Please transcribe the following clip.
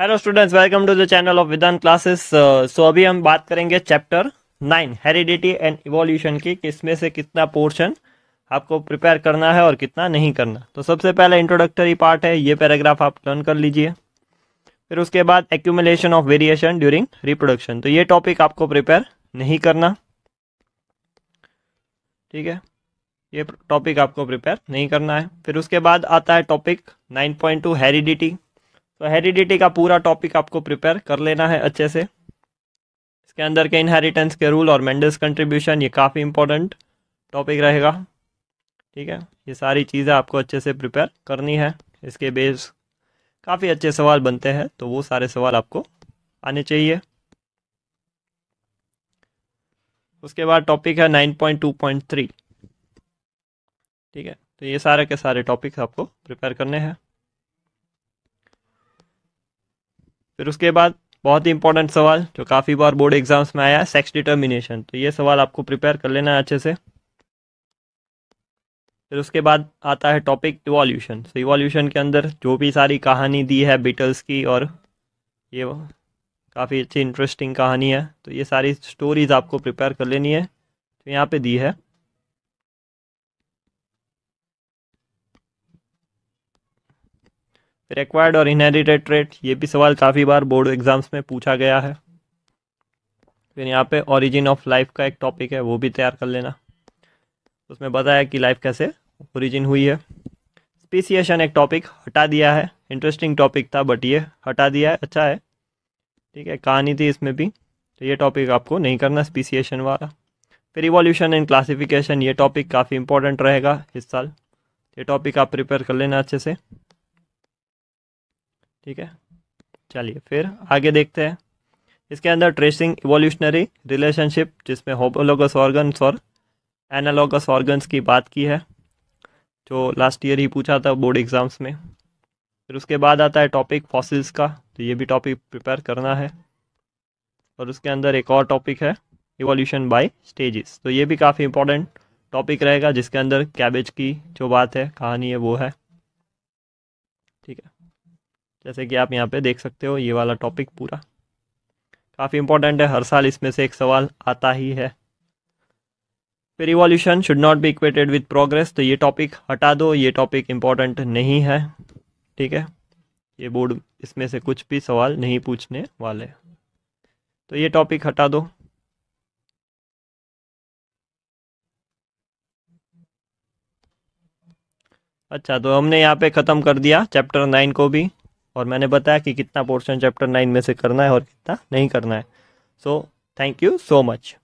hello students welcome to the channel of Vidaan classes so अभी हम बात करेंगे chapter nine heredity and evolution की किसमें से कितना पोर्शन आपको प्रिपेयर करना है और कितना नहीं करना तो सबसे पहले इंट्रोडक्टरी पार्ट है ये पैराग्राफ आप लर्न कर लीजिए फिर उसके बाद accumulation of variation during reproduction तो ये टॉपिक आपको प्रिपेयर नहीं करना ठीक है ये टॉपिक आपको प्रिपेयर नहीं करना है फिर उसके बाद आता है टॉपिक टू हेरिडिटी तो हेरिडिटी का पूरा टॉपिक आपको प्रिपेयर कर लेना है अच्छे से इसके अंदर के इनहेरिटेंस के रूल और मेंडस कंट्रीब्यूशन ये काफ़ी इंपॉर्टेंट टॉपिक रहेगा ठीक है ये सारी चीज़ें आपको अच्छे से प्रिपेयर करनी है इसके बेस काफ़ी अच्छे सवाल बनते हैं तो वो सारे सवाल आपको आने चाहिए उसके बाद टॉपिक है nine point two point three ठीक है तो ये सारे के सारे टॉपिक्स आपको प्रिपेयर करने हैं फिर उसके बाद बहुत ही इंपॉर्टेंट सवाल जो काफ़ी बार बोर्ड एग्जाम्स में आया सेक्स डिटर्मिनेशन तो ये सवाल आपको प्रिपेयर कर लेना है अच्छे से फिर उसके बाद आता है टॉपिक इवोल्यूशन तो इवोल्यूशन के अंदर जो भी सारी कहानी दी है बीटल्स की और ये काफ़ी अच्छी इंटरेस्टिंग कहानी है तो ये सारी स्टोरीज़ आपको प्रिपेयर कर लेनी है तो यहाँ पे दी है फिर एक्वायर्ड और इनहेरिटेड ट्रेट ये भी सवाल काफ़ी बार बोर्ड एग्जाम्स में पूछा गया है फिर यहाँ पे ओरिजिन ऑफ लाइफ का एक टॉपिक है वो भी तैयार कर लेना उसमें बताया कि लाइफ कैसे ओरिजिन हुई है स्पीसीएशन एक टॉपिक हटा दिया है इंटरेस्टिंग टॉपिक था बट ये हटा दिया है अच्छा है ठीक है कहानी थी इसमें भी तो ये टॉपिक आपको नहीं करना स्पीसीएशन वाला फिर इवोल्यूशन एंड क्लासिफिकेशन ये टॉपिक काफ़ी इंपॉर्टेंट रहेगा इस साल ये टॉपिक आप प्रिपेयर कर लेना अच्छे से ठीक है चलिए फिर आगे देखते हैं इसके अंदर ट्रेसिंग इवोल्यूशनरी रिलेशनशिप जिसमें होमोलोगस ऑर्गन्स और एनालोगस ऑर्गन्स की बात की है जो लास्ट ईयर ही पूछा था बोर्ड एग्ज़ाम्स में फिर उसके बाद आता है टॉपिक फॉसिल्स का तो ये भी टॉपिक प्रिपेयर करना है और उसके अंदर एक और टॉपिक है इवोल्यूशन बाय स्टेजेस तो ये भी काफ़ी इंपॉर्टेंट टॉपिक रहेगा जिसके अंदर कैबेज की जो बात है कहानी है वो है जैसे कि आप यहाँ पे देख सकते हो ये वाला टॉपिक पूरा काफ़ी इंपॉर्टेंट है हर साल इसमें से एक सवाल आता ही है फिर revolution should not be equated with progress तो ये टॉपिक हटा दो ये टॉपिक इम्पॉर्टेंट नहीं है ठीक है ये बोर्ड इसमें से कुछ भी सवाल नहीं पूछने वाले तो ये टॉपिक हटा दो अच्छा तो हमने यहाँ पे ख़त्म कर दिया चैप्टर नाइन को भी और मैंने बताया कि कितना पोर्शन चैप्टर नाइन में से करना है और कितना नहीं करना है so thank you so much